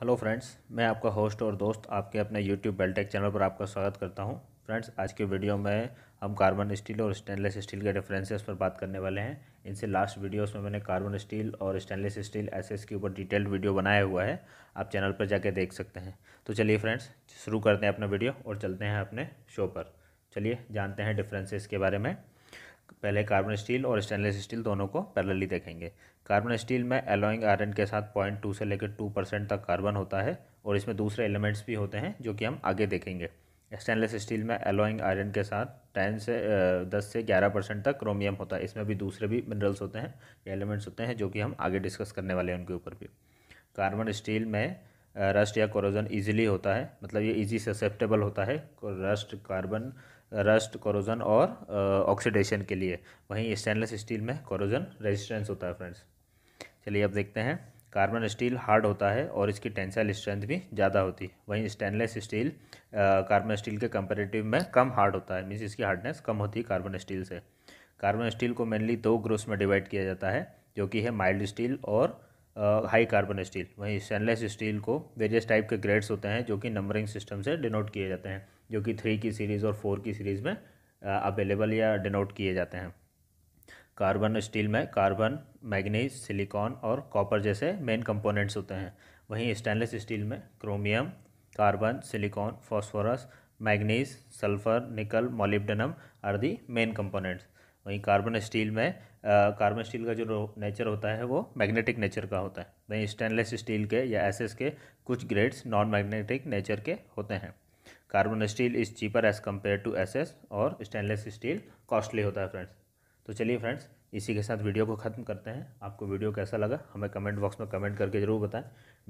hello friends मैं आपका host और दोस्त आपके अपने यूट्यूब बेलटेक चैनल पर आपका स्वागत करता हूं फ्रेंड्स आज के वीडियो में हम कार्बन स्टील और स्टेनलेस स्टील के डिफरेंसेस पर बात करने वाले हैं इनसे लास्ट वीडियोस में मैंने कार्बन स्टील और स्टेनलेस स्टील एसेस के ऊपर डिटेल्ड वीडियो बनाया हुआ है आप चैनल पर जाके देख सकते हैं तो चलिए फ्रेंड्स शुरू करते हैं अपना वीडियो और चलते हैं अपने शो पर चलिए जानते हैं डिफ्रेंसेस के बारे में पहले कार्बन स्टील और स्टेनलेस स्टील दोनों को पैरेलली देखेंगे कार्बन स्टील में एलोइंग आयरन के साथ पॉइंट टू से लेकर टू परसेंट तक कार्बन होता है और इसमें दूसरे एलिमेंट्स भी होते हैं जो कि हम आगे देखेंगे स्टेनलेस स्टील में एलोइंग आयरन के साथ टेन से दस से ग्यारह परसेंट तक क्रोमियम होता है इसमें भी दूसरे भी मिनरल्स होते हैं एलिमेंट्स होते हैं जो कि हम आगे डिस्कस करने वाले हैं उनके ऊपर भी कार्बन स्टील में रस्ट या कोरोजन ईजिली होता है मतलब ये इजी ससेप्टेबल होता है रस्ट कार्बन रस्ट कोरोजन और ऑक्सीडेशन के लिए वहीं स्टेनलेस स्टील में कोरोजन रेजिस्टेंस होता है फ्रेंड्स चलिए अब देखते हैं कार्बन स्टील हार्ड होता है और इसकी टेंसाइल स्ट्रेंथ भी ज़्यादा होती है वहीं स्टेनलेस स्टील कार्बन स्टील के कंपेरेटिव में कम हार्ड होता है मीन्स इसकी हार्डनेस कम होती है कार्बन स्टील से कार्बन स्टील को मेनली दो ग्रुप्स में डिवाइड किया जाता है जो कि है माइल्ड स्टील और हाई कार्बन स्टील वहीं स्टेनलेस स्टील को वेरियस टाइप के ग्रेड्स होते हैं जो कि नंबरिंग सिस्टम से डिनोट किए जाते हैं जो कि थ्री की सीरीज़ और फोर की सीरीज़ में अवेलेबल या डिनोट किए जाते हैं कार्बन स्टील में कार्बन मैग्नीज सिलिकॉन और कॉपर जैसे मेन कंपोनेंट्स होते हैं वहीं स्टेनलेस स्टील में chromium carbon silicon phosphorus manganese sulphur nickel molybdenum are the main components वहीं कार्बन स्टील में कार्बन स्टील का जो नेचर होता है वो मैग्नेटिक नेचर का होता है वहीं स्टेनलेस स्टील के या एसएस के कुछ ग्रेड्स नॉन मैग्नेटिक नेचर के होते हैं carbon steel is cheaper as compare to SS और स्टेनलेस स्टील कॉस्टली होता है फ्रेंड्स तो चलिए फ्रेंड्स इसी के साथ वीडियो को ख़त्म करते हैं आपको वीडियो कैसा लगा हमें कमेंट बॉक्स में कमेंट करके ज़रूर बताएं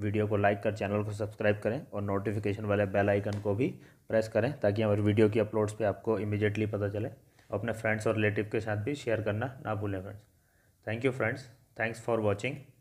वीडियो को लाइक कर चैनल को सब्सक्राइब करें और नोटिफिकेशन वाले बेल आइकन को भी प्रेस करें ताकि हमारे वीडियो की अपलोड्स पे आपको इमीडिएटली पता चले अपने फ्रेंड्स और रिलेटिव के साथ भी शेयर करना ना भूलें friends thank you friends thanks for watching